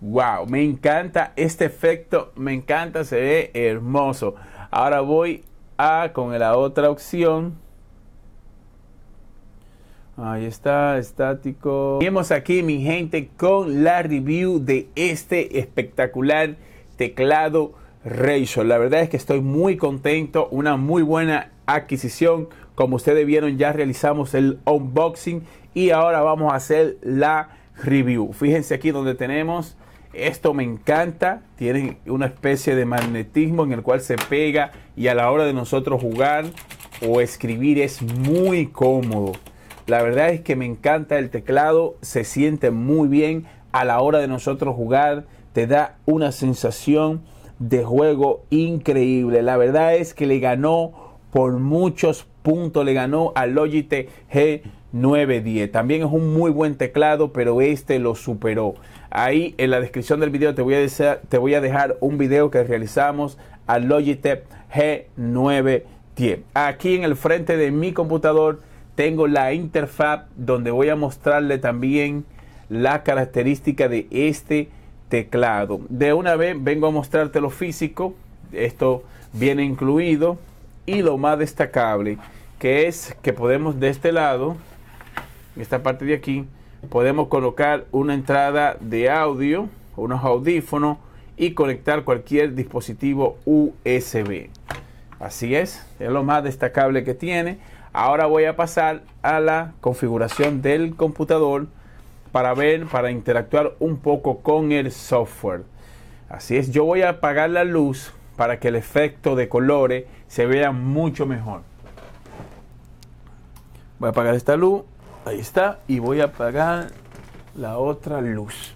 Wow, me encanta este efecto, me encanta, se ve hermoso. Ahora voy a con la otra opción. Ahí está, estático. Vemos aquí, mi gente, con la review de este espectacular teclado Razor. La verdad es que estoy muy contento, una muy buena adquisición. Como ustedes vieron, ya realizamos el unboxing y ahora vamos a hacer la review. Fíjense aquí donde tenemos esto me encanta, tiene una especie de magnetismo en el cual se pega y a la hora de nosotros jugar o escribir es muy cómodo. La verdad es que me encanta el teclado, se siente muy bien a la hora de nosotros jugar, te da una sensación de juego increíble. La verdad es que le ganó por muchos puntos, le ganó al Logitech G910. También es un muy buen teclado, pero este lo superó. Ahí en la descripción del video te voy a, te voy a dejar un video que realizamos al Logitech G910. Aquí en el frente de mi computador tengo la interfaz donde voy a mostrarle también la característica de este teclado. De una vez vengo a mostrarte lo físico. Esto viene incluido. Y lo más destacable que es que podemos de este lado, esta parte de aquí, podemos colocar una entrada de audio, unos audífonos y conectar cualquier dispositivo USB. Así es, es lo más destacable que tiene. Ahora voy a pasar a la configuración del computador para ver, para interactuar un poco con el software. Así es, yo voy a apagar la luz para que el efecto de colores se vea mucho mejor. Voy a apagar esta luz Ahí está. Y voy a apagar la otra luz.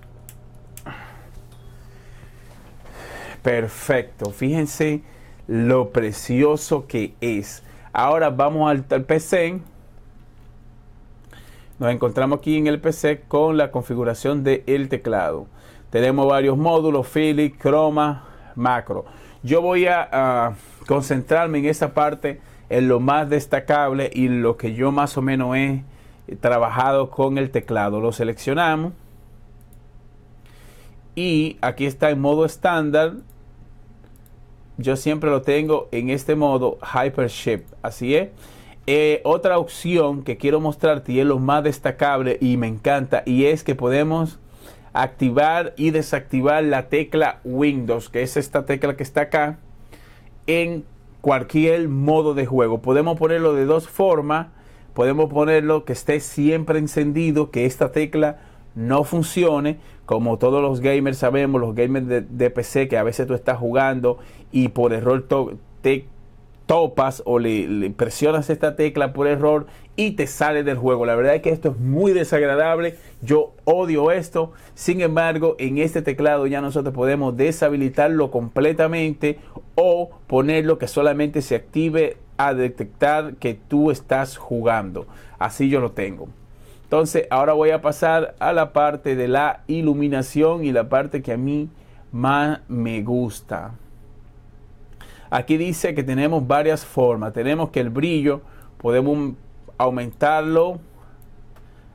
Perfecto. Fíjense lo precioso que es. Ahora vamos al, PC. Nos encontramos aquí en el PC con la configuración del teclado. Tenemos varios módulos, Philips, Chroma, Macro. Yo voy a, concentrarme en esa parte, en lo más destacable y lo que yo más o menos he trabajado con el teclado. Lo seleccionamos. Y aquí está en modo estándar. Yo siempre lo tengo en este modo Hypership. Así es. Eh, otra opción que quiero mostrarte y es lo más destacable y me encanta y es que podemos activar y desactivar la tecla Windows, que es esta tecla que está acá, en cualquier modo de juego. Podemos ponerlo de dos formas podemos ponerlo que esté siempre encendido, que esta tecla no funcione. Como todos los gamers sabemos, los gamers de, PC, que a veces tú estás jugando y por error te topas o le, le, presionas esta tecla por error y te sale del juego. La verdad es que esto es muy desagradable. Yo odio esto. Sin embargo, en este teclado ya nosotros podemos deshabilitarlo completamente o ponerlo que solamente se active a detectar que tú estás jugando. Así yo lo tengo. Entonces, ahora voy a pasar a la parte de la iluminación y la parte que a mí más me gusta. Aquí dice que tenemos varias formas. Tenemos que el brillo podemos aumentarlo.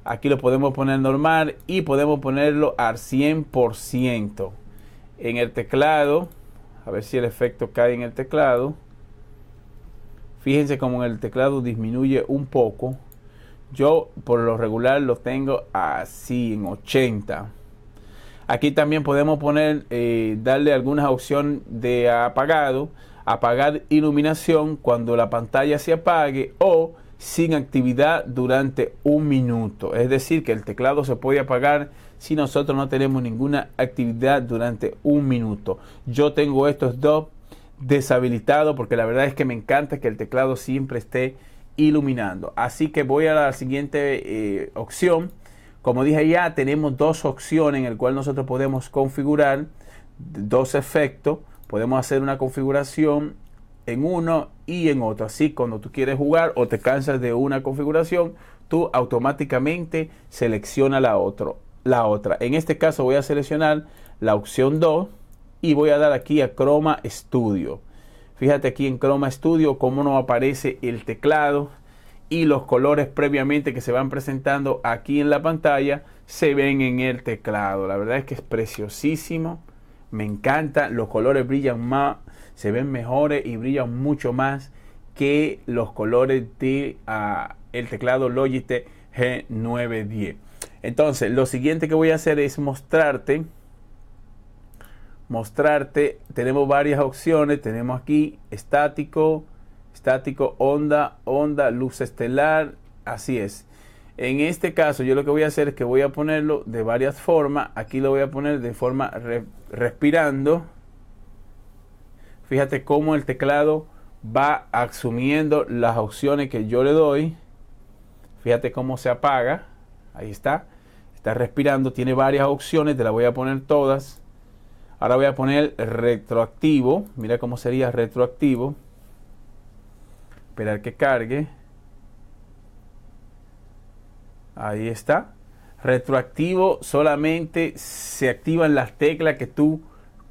Aquí lo podemos poner normal y podemos ponerlo al 100%. En el teclado, a ver si el efecto cae en el teclado. Fíjense como el teclado disminuye un poco. Yo por lo regular lo tengo así en 80. Aquí también podemos poner, eh, darle alguna opción de apagado, apagar iluminación cuando la pantalla se apague o sin actividad durante un minuto. Es decir, que el teclado se puede apagar si nosotros no tenemos ninguna actividad durante un minuto. Yo tengo estos dos deshabilitado porque la verdad es que me encanta que el teclado siempre esté iluminando. Así que voy a la siguiente eh, opción. Como dije ya, tenemos dos opciones en el cual nosotros podemos configurar dos efectos. Podemos hacer una configuración en uno y en otro. Así cuando tú quieres jugar o te cansas de una configuración, tú automáticamente selecciona la, otro, la otra. En este caso voy a seleccionar la opción 2 y voy a dar aquí a Chroma Studio. Fíjate aquí en Chroma Studio cómo nos aparece el teclado y los colores previamente que se van presentando aquí en la pantalla se ven en el teclado. La verdad es que es preciosísimo. Me encanta. Los colores brillan más, se ven mejores y brillan mucho más que los colores de ah, el teclado Logitech G910. Entonces, lo siguiente que voy a hacer es mostrarte mostrarte, tenemos varias opciones, tenemos aquí estático, estático, onda, onda, luz estelar, así es. En este caso yo lo que voy a hacer es que voy a ponerlo de varias formas, aquí lo voy a poner de forma respirando. Fíjate cómo el teclado va asumiendo las opciones que yo le doy. Fíjate cómo se apaga. Ahí está. Está respirando. Tiene varias opciones. Te las voy a poner todas. Ahora voy a poner retroactivo. Mira cómo sería retroactivo. Esperar que cargue. Ahí está. Retroactivo solamente se activan las teclas que tú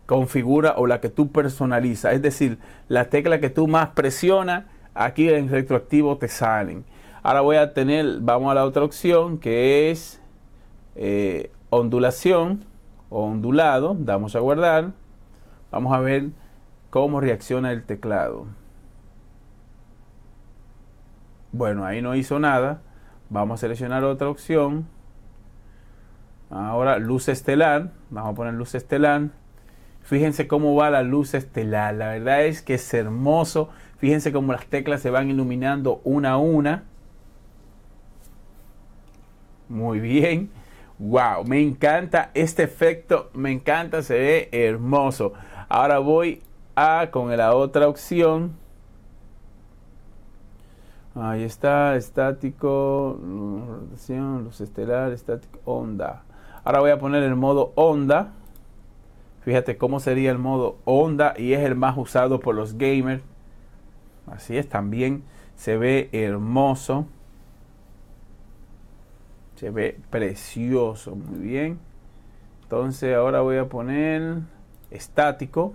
configuras o la que tú personalizas. Es decir, las teclas que tú más presiona aquí en retroactivo te salen. Ahora voy a tener, vamos a la otra opción que es eh, ondulación ondulado, damos a guardar, vamos a ver cómo reacciona el teclado. Bueno, ahí no hizo nada, vamos a seleccionar otra opción. Ahora luz estelar, vamos a poner luz estelar. Fíjense cómo va la luz estelar, la verdad es que es hermoso. Fíjense cómo las teclas se van iluminando una a una. Muy bien. Wow, me encanta este efecto, me encanta, se ve hermoso. Ahora voy a con la otra opción. Ahí está, estático, luz estelar, estático, onda. Ahora voy a poner el modo onda. Fíjate cómo sería el modo onda y es el más usado por los gamers. Así es, también se ve hermoso. Se ve precioso, muy bien. Entonces ahora voy a poner estático.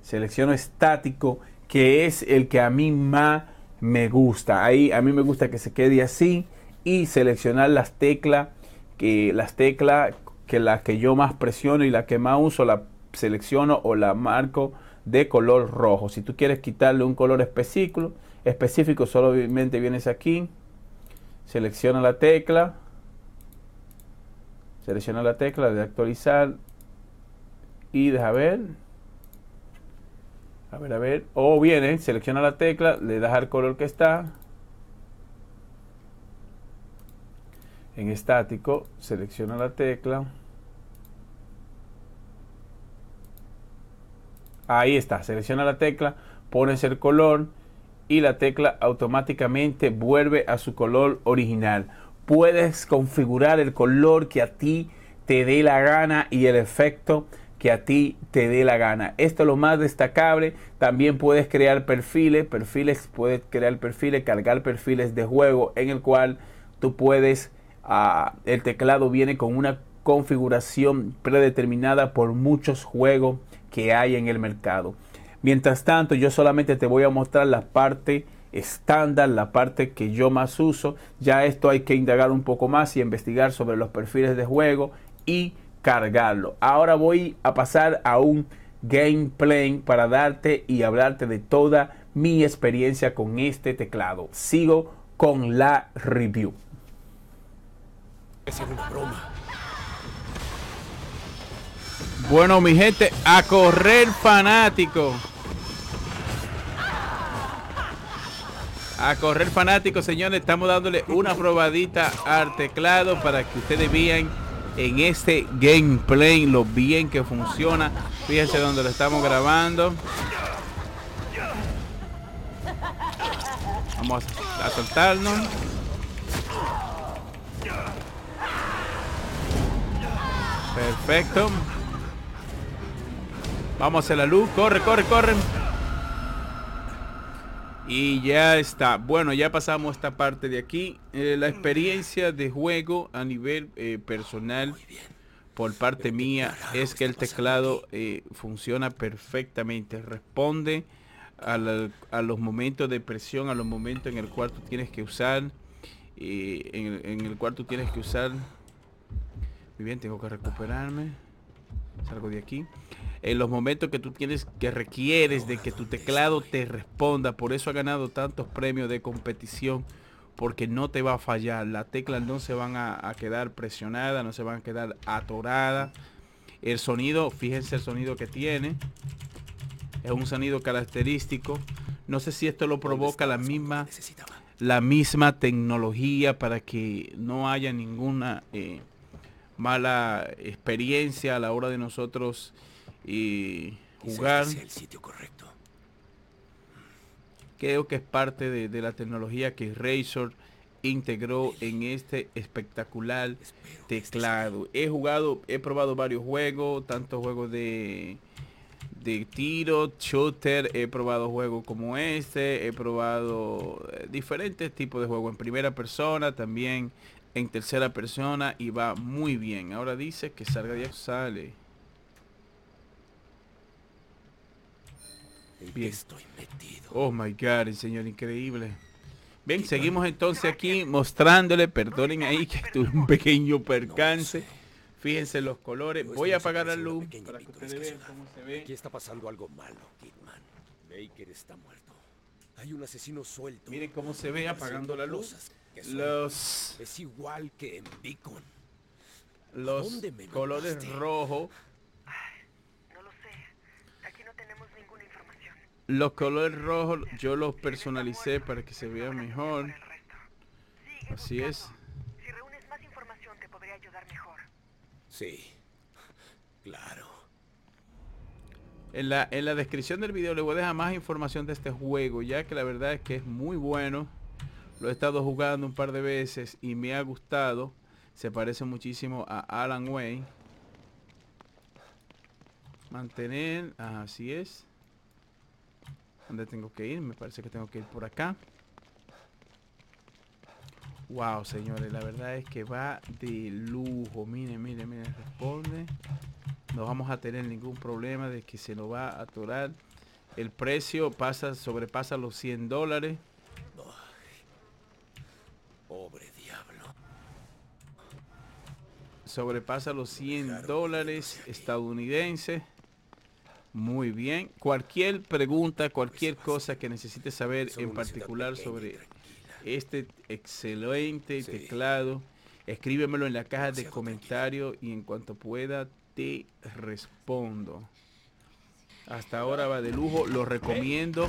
Selecciono estático, que es el que a mí más me gusta. Ahí a mí me gusta que se quede así y seleccionar las teclas que las teclas que las que yo más presiono y la que más uso la selecciono o la marco de color rojo. Si tú quieres quitarle un color específico, específico solamente vienes aquí, selecciona la tecla, selecciona la tecla de actualizar y deja ver. A ver, a ver. O viene, selecciona la tecla, le das al color que está. En estático, selecciona la tecla. Ahí está, selecciona la tecla, pones el color, y la tecla automáticamente vuelve a su color original. Puedes configurar el color que a ti te dé la gana y el efecto que a ti te dé la gana. Esto es lo más destacable. También puedes crear perfiles, perfiles, puedes crear perfiles, cargar perfiles de juego en el cual tú puedes, ah, el teclado viene con una configuración predeterminada por muchos juegos que hay en el mercado. Mientras tanto, yo solamente te voy a mostrar la parte estándar, la parte que yo más uso. Ya esto hay que indagar un poco más y investigar sobre los perfiles de juego y cargarlo. Ahora voy a pasar a un gameplay para darte y hablarte de toda mi experiencia con este teclado. Sigo con la review. Es una broma. Bueno, mi gente, a correr fanático. A correr fanáticos, señores, estamos dándole una probadita al teclado para que ustedes vean en este gameplay lo bien que funciona. Fíjense donde lo estamos grabando. Vamos a soltarnos. Perfecto. Vamos a la luz. Corre, corre, corre. Y ya está. Bueno, ya pasamos esta parte de aquí. Eh, la experiencia de juego a nivel eh, personal por parte mía es que el teclado eh, funciona perfectamente. Responde a, los momentos de presión, a los momentos en el cuarto tienes que usar. En, en, el cuarto tú tienes que usar. Muy bien, tengo que recuperarme. Salgo de aquí en los momentos que tú tienes que requieres de que tu teclado te responda. Por eso ha ganado tantos premios de competición, porque no te va a fallar. Las teclas no se van a, quedar presionadas, no se van a quedar atoradas. El sonido, fíjense el sonido que tiene. Es un sonido característico. No sé si esto lo provoca la misma, la misma tecnología para que no haya ninguna eh, mala experiencia a la hora de nosotros y jugar. el sitio correcto. Creo que es parte de, la tecnología que Razor integró en este espectacular teclado. He jugado, he probado varios juegos, tanto juegos de de tiro, shooter, he probado juegos como este, he probado eh, diferentes tipos de juegos en primera persona, también en tercera persona y va muy bien. Ahora dice que salga ya sale. estoy metido? Oh my God, el señor increíble. Bien, seguimos entonces aquí mostrándole, perdonen ahí que tuve un pequeño percance. Fíjense los colores. Voy a apagar la luz para que vean se ve. Miren cómo se ve apagando la luz. Los es igual que en Beacon. Los colores rojo Los colores rojos yo los personalicé para que se vea mejor. Así es. Si reúnes más información te podría ayudar mejor. Sí. Claro. En la, descripción del video le voy a dejar más información de este juego, ya que la verdad es que es muy bueno. Lo he estado jugando un par de veces y me ha gustado. Se parece muchísimo a Alan Wayne. Mantener, así es. ¿Dónde tengo que ir? Me parece que tengo que ir por acá. Wow, señores, la verdad es que va de lujo. Miren, miren, miren, responde. No vamos a tener ningún problema de que se nos va a atorar. El precio pasa, sobrepasa los 100 dólares. Pobre diablo. Sobrepasa los 100 dólares estadounidenses. Muy bien. Cualquier pregunta, cualquier cosa que necesites saber en particular sobre este excelente teclado, escríbemelo en la caja de comentarios y en cuanto pueda te respondo. Hasta ahora va de lujo, lo recomiendo.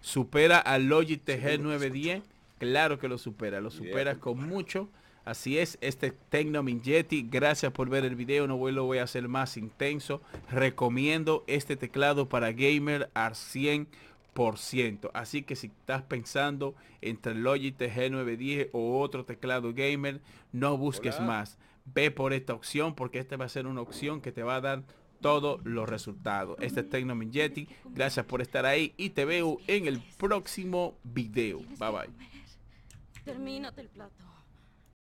Supera al Logitech G910. Claro que lo supera, lo supera con mucho. Así es, este Tecno Mingetti, gracias por ver el video, no lo voy a hacer más intenso. Recomiendo este teclado para gamer al 100%. Así que si estás pensando entre Logitech G910 o otro teclado gamer, no busques más. Ve por esta opción porque esta va a ser una opción que te va a dar todos los resultados. Este es Tecno Mingetti, gracias por estar ahí y te veo en el próximo video. Bye bye. Termínate el plato.